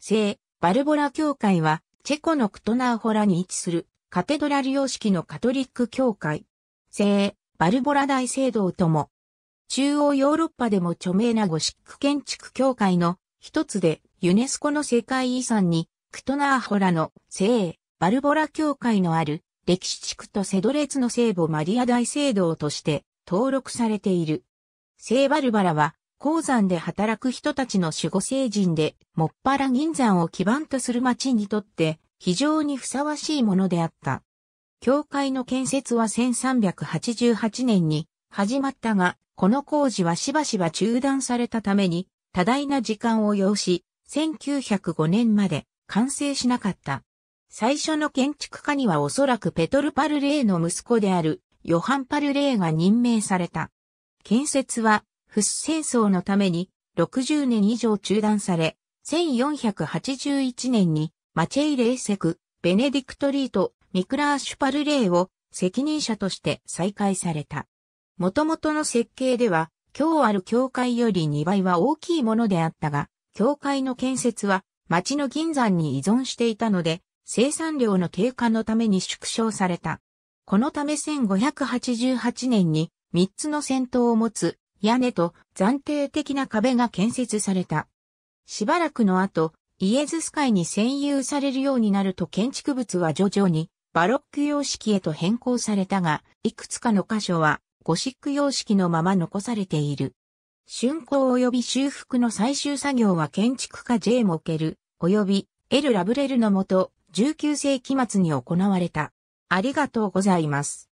聖、バルボラ教会は、チェコのクトナーホラに位置する、カテドラル様式のカトリック教会。聖、バルボラ大聖堂とも、中央ヨーロッパでも著名なゴシック建築協会の一つで、ユネスコの世界遺産に、クトナーホラの聖、バルボラ教会のある、歴史地区とセドレツの聖母マリア大聖堂として登録されている。聖バルバラは鉱山で働く人たちの守護聖人で、もっぱら銀山を基盤とする町にとって、非常にふさわしいものであった。教会の建設は1388年に始まったが、この工事はしばしば中断されたために、多大な時間を要し、1905年まで完成しなかった。最初の建築家にはおそらくペトル・パルレーの息子であるヨハン・パルレーが任命された。建設はフス戦争のために60年以上中断され、1481年にマチェイ・レイセク、ベネディクトリート、ミクラーシュパルレイを責任者として再開された。元々の設計では、今日ある教会より2倍は大きいものであったが、教会の建設は町の銀山に依存していたので、生産量の低下のために縮小された。このため1588年に3つの戦闘を持つ屋根と暫定的な壁が建設された。しばらくの後、イエズス会に占有されるようになると建築物は徐々にバロック様式へと変更されたが、いくつかの箇所はゴシック様式のまま残されている。竣工及び修復の最終作業は建築家 J. モケル、及び L. ラブレルのもと、19世紀末に行われた。ありがとうございます。